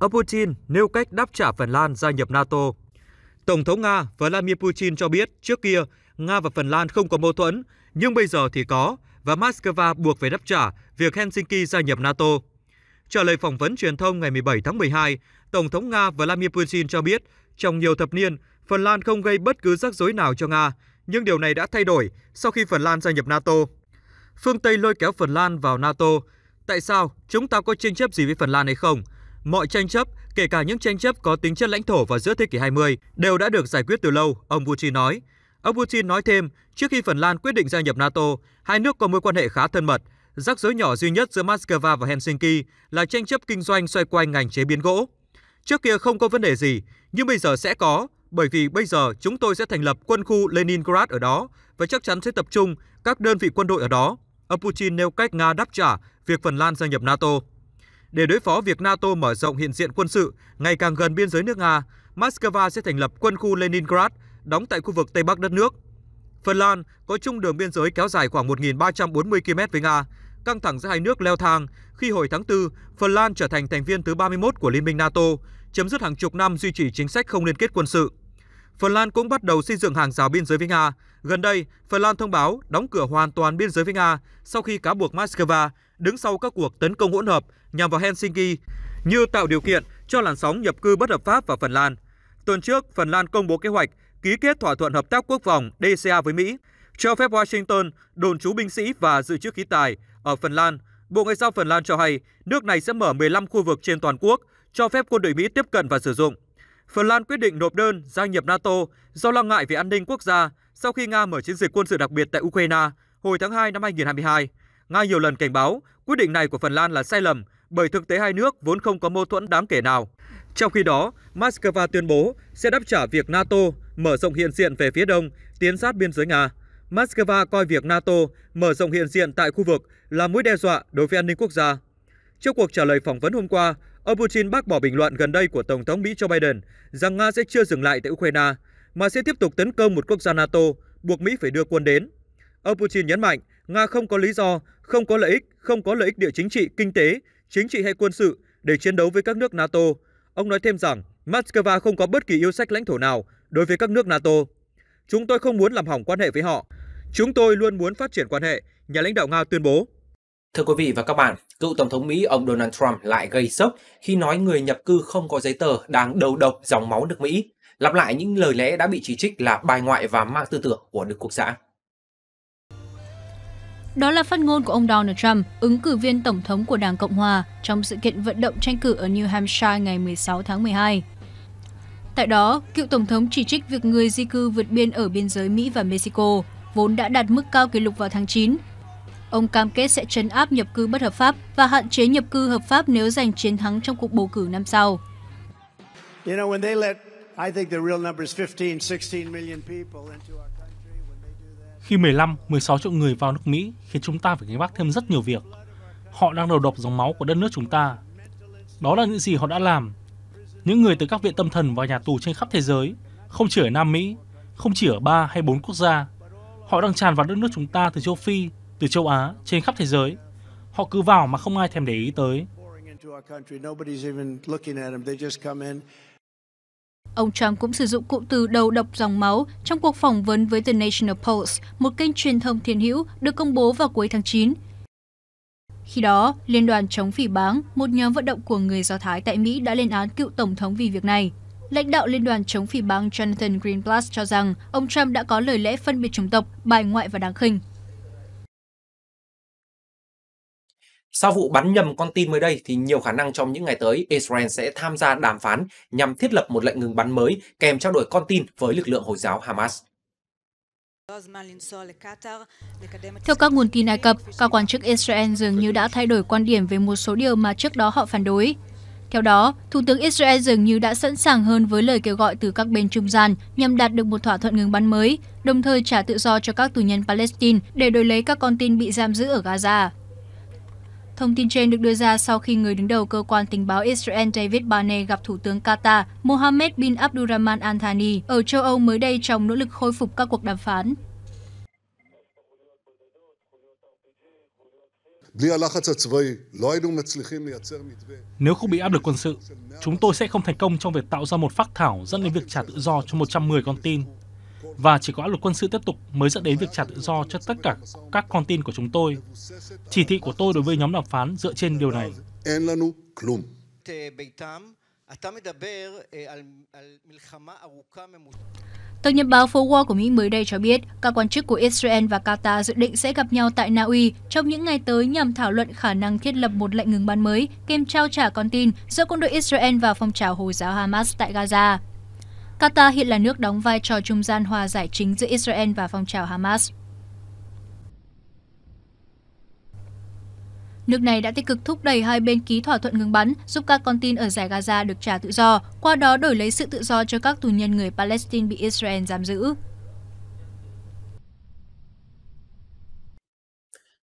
ông Putin nêu cách đáp trả Phần Lan gia nhập NATO. Tổng thống Nga Vladimir Putin cho biết trước kia Nga và Phần Lan không có mâu thuẫn, nhưng bây giờ thì có, và Moscow buộc phải đáp trả việc Helsinki gia nhập NATO. Trả lời phỏng vấn truyền thông ngày 17 tháng 12, Tổng thống Nga Vladimir Putin cho biết trong nhiều thập niên, Phần Lan không gây bất cứ rắc rối nào cho Nga, nhưng điều này đã thay đổi sau khi Phần Lan gia nhập NATO. Phương Tây lôi kéo Phần Lan vào NATO. Tại sao? Chúng ta có tranh chấp gì với Phần Lan hay không? Mọi tranh chấp, kể cả những tranh chấp có tính chất lãnh thổ vào giữa thế kỷ 20, đều đã được giải quyết từ lâu, ông Putin nói. Ông Putin nói thêm, trước khi Phần Lan quyết định gia nhập NATO, hai nước có mối quan hệ khá thân mật. Rắc rối nhỏ duy nhất giữa Moscow và Helsinki là tranh chấp kinh doanh xoay quanh ngành chế biến gỗ. Trước kia không có vấn đề gì, nhưng bây giờ sẽ có, bởi vì bây giờ chúng tôi sẽ thành lập quân khu Leningrad ở đó và chắc chắn sẽ tập trung các đơn vị quân đội ở đó. Ông Putin nêu cách Nga đáp trả việc Phần Lan gia nhập NATO. Để đối phó việc NATO mở rộng hiện diện quân sự ngày càng gần biên giới nước Nga, Moscow sẽ thành lập quân khu Leningrad đóng tại khu vực Tây Bắc đất nước. Phần Lan có chung đường biên giới kéo dài khoảng 1.340 km với Nga. Căng thẳng giữa hai nước leo thang khi hồi tháng 4, Phần Lan trở thành thành viên thứ 31 của Liên minh NATO, chấm dứt hàng chục năm duy trì chính sách không liên kết quân sự. Phần Lan cũng bắt đầu xây dựng hàng rào biên giới với Nga. Gần đây, Phần Lan thông báo đóng cửa hoàn toàn biên giới với Nga sau khi cáo buộc Moscow đứng sau các cuộc tấn công hỗn hợp nhằm vào Helsinki như tạo điều kiện cho làn sóng nhập cư bất hợp pháp vào Phần Lan. Tuần trước, Phần Lan công bố kế hoạch ký kết thỏa thuận hợp tác quốc phòng DCA với Mỹ, cho phép Washington đồn trú binh sĩ và dự trữ khí tài ở Phần Lan. Bộ Ngoại giao Phần Lan cho hay nước này sẽ mở 15 khu vực trên toàn quốc cho phép quân đội Mỹ tiếp cận và sử dụng. Phần Lan quyết định nộp đơn gia nhập NATO do lo ngại về an ninh quốc gia sau khi Nga mở chiến dịch quân sự đặc biệt tại Ukraine hồi tháng 2 năm 2022. Nga nhiều lần cảnh báo quyết định này của Phần Lan là sai lầm bởi thực tế hai nước vốn không có mâu thuẫn đáng kể nào. Trong khi đó, Moscow tuyên bố sẽ đáp trả việc NATO mở rộng hiện diện về phía đông, tiến sát biên giới Nga. Moscow coi việc NATO mở rộng hiện diện tại khu vực là mối đe dọa đối với an ninh quốc gia. Trước cuộc trả lời phỏng vấn hôm qua, ông Putin bác bỏ bình luận gần đây của Tổng thống Mỹ Joe Biden rằng Nga sẽ chưa dừng lại tại Ukraine, mà sẽ tiếp tục tấn công một quốc gia NATO, buộc Mỹ phải đưa quân đến. Ông Putin nhấn mạnh Nga không có lý do không có lợi ích, không có lợi ích địa chính trị, kinh tế, chính trị hay quân sự để chiến đấu với các nước NATO. Ông nói thêm rằng Moscow không có bất kỳ yêu sách lãnh thổ nào đối với các nước NATO. Chúng tôi không muốn làm hỏng quan hệ với họ. Chúng tôi luôn muốn phát triển quan hệ, nhà lãnh đạo Nga tuyên bố. Thưa quý vị và các bạn, cựu Tổng thống Mỹ ông Donald Trump lại gây sốc khi nói người nhập cư không có giấy tờ đang đầu độc dòng máu nước Mỹ. Lặp lại những lời lẽ đã bị chỉ trích là bài ngoại và mang tư tưởng của Đức Quốc xã. Đó là phát ngôn của ông Donald Trump, ứng cử viên tổng thống của Đảng Cộng Hòa, trong sự kiện vận động tranh cử ở New Hampshire ngày 16 tháng 12. Tại đó, cựu tổng thống chỉ trích việc người di cư vượt biên ở biên giới Mỹ và Mexico, vốn đã đạt mức cao kỷ lục vào tháng 9. Ông cam kết sẽ trấn áp nhập cư bất hợp pháp và hạn chế nhập cư hợp pháp nếu giành chiến thắng trong cuộc bầu cử năm sau. You know, when they let, I think the real number is 15, 16 million people into our khi 15, 16 triệu người vào nước Mỹ khiến chúng ta phải gánh vác thêm rất nhiều việc. Họ đang đầu độc dòng máu của đất nước chúng ta. Đó là những gì họ đã làm. Những người từ các viện tâm thần và nhà tù trên khắp thế giới, không chỉ ở Nam Mỹ, không chỉ ở ba hay bốn quốc gia. Họ đang tràn vào đất nước chúng ta từ châu Phi, từ châu Á, trên khắp thế giới. Họ cứ vào mà không ai thèm để ý tới. Ông Trump cũng sử dụng cụm từ đầu độc dòng máu trong cuộc phỏng vấn với The National Post, một kênh truyền thông thiên hữu được công bố vào cuối tháng 9. Khi đó, Liên đoàn chống phỉ báng, một nhóm vận động của người Do Thái tại Mỹ đã lên án cựu Tổng thống vì việc này. Lãnh đạo Liên đoàn chống phỉ báng Jonathan Greenblatt cho rằng ông Trump đã có lời lẽ phân biệt chủng tộc, bài ngoại và đáng khinh. Sau vụ bắn nhầm con tin mới đây thì nhiều khả năng trong những ngày tới Israel sẽ tham gia đàm phán nhằm thiết lập một lệnh ngừng bắn mới kèm trao đổi con tin với lực lượng Hồi giáo Hamas. Theo các nguồn tin Ai Cập, các quan chức Israel dường như đã thay đổi quan điểm về một số điều mà trước đó họ phản đối. Theo đó, Thủ tướng Israel dường như đã sẵn sàng hơn với lời kêu gọi từ các bên trung gian nhằm đạt được một thỏa thuận ngừng bắn mới, đồng thời trả tự do cho các tù nhân Palestine để đổi lấy các con tin bị giam giữ ở Gaza. Thông tin trên được đưa ra sau khi người đứng đầu cơ quan tình báo Israel David Barney gặp Thủ tướng Qatar Mohammed bin Abdurrahman Al Thani ở châu Âu mới đây trong nỗ lực khôi phục các cuộc đàm phán. Nếu không bị áp lực quân sự, chúng tôi sẽ không thành công trong việc tạo ra một phác thảo dẫn đến việc trả tự do cho 110 con tin và chỉ có áp lực quân sự tiếp tục mới dẫn đến việc trả tự do cho tất cả các con tin của chúng tôi. Chỉ thị của tôi đối với nhóm đàm phán dựa trên điều này. À, Tờ Nhật báo Forward của Mỹ mới đây cho biết, các quan chức của Israel và Qatar dự định sẽ gặp nhau tại Na Uy trong những ngày tới nhằm thảo luận khả năng thiết lập một lệnh ngừng bắn mới kèm trao trả con tin giữa quân đội Israel và phong trào Hồi giáo Hamas tại Gaza. Qatar hiện là nước đóng vai trò trung gian hòa giải chính giữa Israel và phong trào Hamas. Nước này đã tích cực thúc đẩy hai bên ký thỏa thuận ngừng bắn, giúp các con tin ở giải Gaza được trả tự do, qua đó đổi lấy sự tự do cho các tù nhân người Palestine bị Israel giam giữ.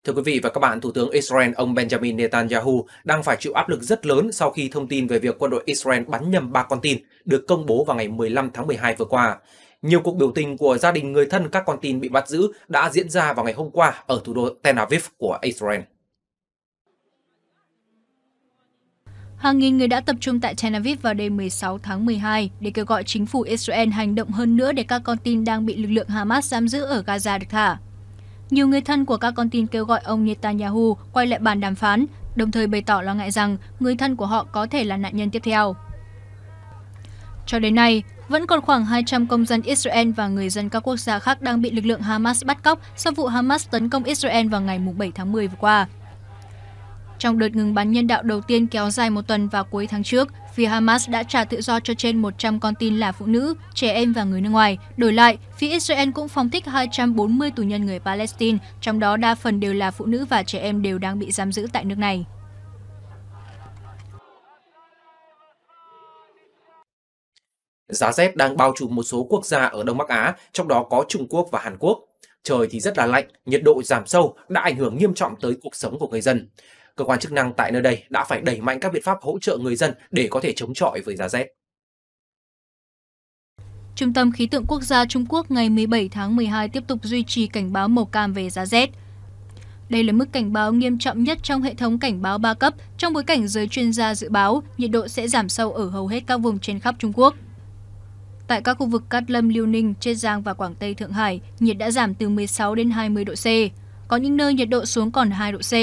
Thưa quý vị và các bạn, Thủ tướng Israel ông Benjamin Netanyahu đang phải chịu áp lực rất lớn sau khi thông tin về việc quân đội Israel bắn nhầm ba con tin được công bố vào ngày 15 tháng 12 vừa qua. Nhiều cuộc biểu tình của gia đình người thân các con tin bị bắt giữ đã diễn ra vào ngày hôm qua ở thủ đô Tel Aviv của Israel. Hàng nghìn người đã tập trung tại Tel Aviv vào đêm 16 tháng 12 để kêu gọi chính phủ Israel hành động hơn nữa để các con tin đang bị lực lượng Hamas giam giữ ở Gaza được thả. Nhiều người thân của các con tin kêu gọi ông Netanyahu quay lại bàn đàm phán, đồng thời bày tỏ lo ngại rằng người thân của họ có thể là nạn nhân tiếp theo. Cho đến nay, vẫn còn khoảng 200 công dân Israel và người dân các quốc gia khác đang bị lực lượng Hamas bắt cóc sau vụ Hamas tấn công Israel vào ngày 7 tháng 10 vừa qua. Trong đợt ngừng bắn nhân đạo đầu tiên kéo dài một tuần vào cuối tháng trước, phía Hamas đã trả tự do cho trên 100 con tin là phụ nữ, trẻ em và người nước ngoài. Đổi lại, phía Israel cũng phóng thích 240 tù nhân người Palestine, trong đó đa phần đều là phụ nữ và trẻ em đều đang bị giam giữ tại nước này. Giá rét đang bao trùm một số quốc gia ở Đông Bắc Á, trong đó có Trung Quốc và Hàn Quốc. Trời thì rất là lạnh, nhiệt độ giảm sâu đã ảnh hưởng nghiêm trọng tới cuộc sống của người dân cơ quan chức năng tại nơi đây đã phải đẩy mạnh các biện pháp hỗ trợ người dân để có thể chống chọi với giá rét. Trung tâm Khí tượng Quốc gia Trung Quốc ngày 17 tháng 12 tiếp tục duy trì cảnh báo màu cam về giá rét. Đây là mức cảnh báo nghiêm trọng nhất trong hệ thống cảnh báo 3 cấp trong bối cảnh giới chuyên gia dự báo nhiệt độ sẽ giảm sâu ở hầu hết các vùng trên khắp Trung Quốc. Tại các khu vực Cát Lâm, Liêu Ninh, Chiết Giang và Quảng Tây, Thượng Hải, nhiệt đã giảm từ 16 đến 20 độ C. Có những nơi nhiệt độ xuống còn 2 độ C.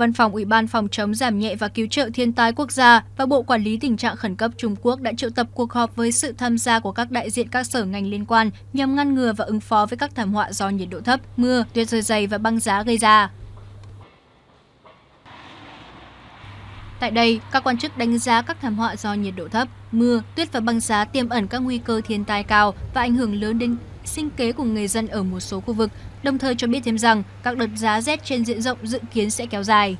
Văn phòng Ủy ban Phòng chống giảm nhẹ và cứu trợ thiên tai quốc gia và Bộ Quản lý tình trạng khẩn cấp Trung Quốc đã triệu tập cuộc họp với sự tham gia của các đại diện các sở ngành liên quan nhằm ngăn ngừa và ứng phó với các thảm họa do nhiệt độ thấp, mưa, tuyết rơi dày và băng giá gây ra. Tại đây, các quan chức đánh giá các thảm họa do nhiệt độ thấp, mưa, tuyết và băng giá tiềm ẩn các nguy cơ thiên tai cao và ảnh hưởng lớn đến sinh kế của người dân ở một số khu vực, đồng thời cho biết thêm rằng các đợt giá rét trên diện rộng dự kiến sẽ kéo dài.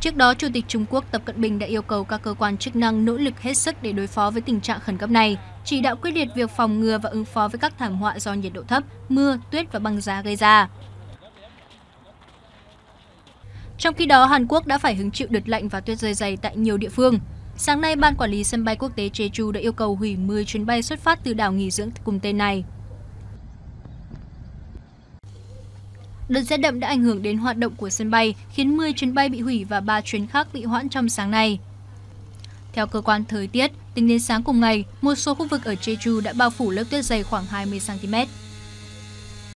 Trước đó, Chủ tịch Trung Quốc Tập Cận Bình đã yêu cầu các cơ quan chức năng nỗ lực hết sức để đối phó với tình trạng khẩn cấp này, chỉ đạo quyết liệt việc phòng ngừa và ứng phó với các thảm họa do nhiệt độ thấp, mưa, tuyết và băng giá gây ra. Trong khi đó, Hàn Quốc đã phải hứng chịu đợt lạnh và tuyết rơi dày tại nhiều địa phương. Sáng nay, Ban Quản lý Sân bay Quốc tế Jeju đã yêu cầu hủy 10 chuyến bay xuất phát từ đảo nghỉ dưỡng cùng tên này. Đợt rét đậm đã ảnh hưởng đến hoạt động của sân bay, khiến 10 chuyến bay bị hủy và 3 chuyến khác bị hoãn trong sáng nay. Theo cơ quan thời tiết, tính đến sáng cùng ngày, một số khu vực ở Jeju đã bao phủ lớp tuyết dày khoảng 20 cm.